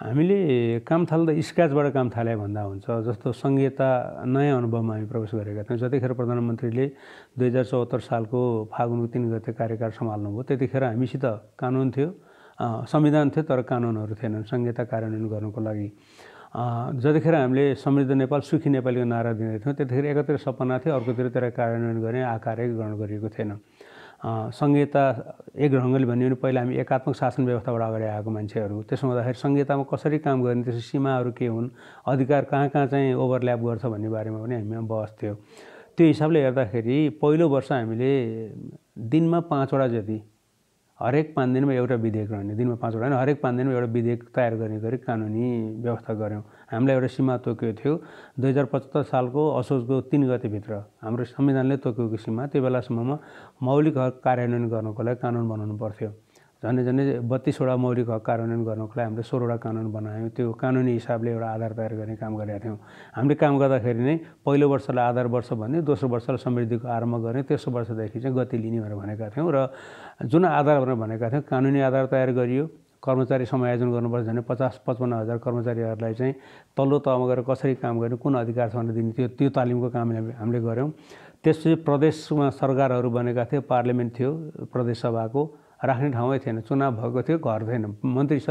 हामीले काम थाल्दा स्क्याचबाट काम थाले भन्दा हुन्छ जस्तो सङ्घीयता नयाँ अनुभवमा हामी प्रवेश गरेका थियौँ जतिखेर प्रधानमन्त्रीले दुई हजार चौहत्तर सालको फागुनको तिन गते कार्यकाल सम्हाल्नुभयो त्यतिखेर हामीसित कानुन थियो संविधान थियो तर कानुनहरू थिएनन् संहिता कार्यान्वयन गर्नुको लागि जतिखेर हामीले समृद्ध नेपाल सुखी नेपालीको नारा दिँदैथ्यौँ त्यतिखेर एकातिर सपना थियो अर्कोतिर त्यसलाई कार्यान्वयन गर्ने आकार ग्रहण गरिएको थिएन संहिता एक ढङ्गले भन्यो भने पहिला हामी एकात्मक शासन व्यवस्थाबाट अगाडि आएको मान्छेहरू त्यसो हुँदाखेरि संहितामा कसरी काम गर्ने त्यसको सीमाहरू के हुन् अधिकार कहाँ कहाँ चाहिँ ओभरल्याप गर्छ भन्ने बारेमा पनि हामी बहस थियो त्यो हिसाबले हेर्दाखेरि पहिलो वर्ष हामीले दिनमा पाँचवटा जति हरेक पाँच दिनमा एउटा विधेयक रहने दिनमा पाँचवटा होइन हरेक पाँच दिनमा एउटा विधेयक तयार गर्ने गरी कानुनी व्यवस्था गऱ्यौँ हामीलाई एउटा सीमा तोकियो थियो दुई हजार पचहत्तर सालको असोजको तिन गतिभित्र हाम्रो संविधानले तोकेको सीमा त्यो बेलासम्ममा मौलिक हक कार्यान्वयन गर्नको लागि कानुन बनाउनु पर्थ्यो झन्डै झन्डै बत्तिसवटा मौलिक हक कार्यान्वयन गर्नको लागि हामीले सोह्रवटा कानुन बनायौँ त्यो कानुनी हिसाबले एउटा आधार तयार गर्ने काम गरेका थियौँ हामीले काम गर्दाखेरि नै पहिलो वर्षलाई आधार वर्ष भन्ने दोस्रो वर्षलाई समृद्धिको आरम्भ गर्ने तेस्रो वर्षदेखि चाहिँ गति लिने भनेर भनेका थियौँ र जुन आधार भनेर भनेका थियौँ कानुनी आधार तयार गरियो कर्मचारी समायोजन गर्नुपर्छ झन् पचास पचपन्न हजार कर्मचारीहरूलाई चाहिँ तल्लो तहमा गएर कसरी काम गर्ने कुन अधिकार छ भनेर दिने त्यो त्यो तालिमको काम हामीले गऱ्यौँ त्यसपछि प्रदेशमा सरकारहरू बनेका थिए पार्लियामेन्ट थियो प्रदेशसभाको राख्ने ठाउँै थिएन चुनाव भएको थियो घर थिएन मन्त्री छ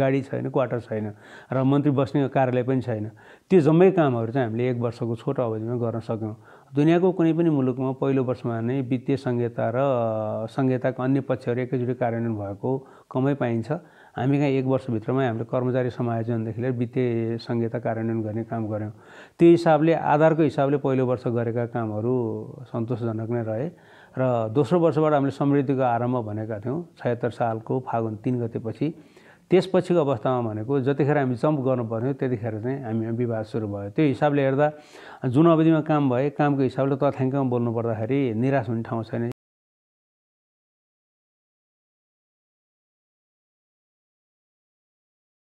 गाडी छैन क्वार्टर छैन र मन्त्री बस्ने कार्यालय पनि छैन त्यो जम्मै कामहरू चाहिँ हामीले एक वर्षको छोटो अवधिमा गर्न सक्यौँ दुनियाँको कुनै पनि मुलुकमा पहिलो वर्षमा नै वित्तीय संहिता र संहिताको अन्य पक्षहरू एकैचोटि कार्यान्वयन भएको कमै पाइन्छ हामी कहाँ एक वर्षभित्रमै हामीले कर्मचारी समायोजनदेखि लिएर वित्तीय संहिता कार्यान्वयन गर्ने काम गऱ्यौँ त्यो हिसाबले आधारको हिसाबले पहिलो वर्ष गरेका कामहरू सन्तोषजनक नै रहे र दोस्रो वर्षबाट हामीले समृद्धिको आरम्भ भनेका थियौँ छयत्तर सालको फागुन तिन गतेपछि त्यसपछिको अवस्थामा भनेको जतिखेर हामी जम्प गर्नुपर्ने त्यतिखेर चाहिँ हामी विवाद सुरु भयो त्यो हिसाबले हेर्दा जुन अवधिमा काम भए कामको हिसाबले तथ्याङ्कमा बोल्नु पर्दाखेरि निराश हुने ठाउँ छैन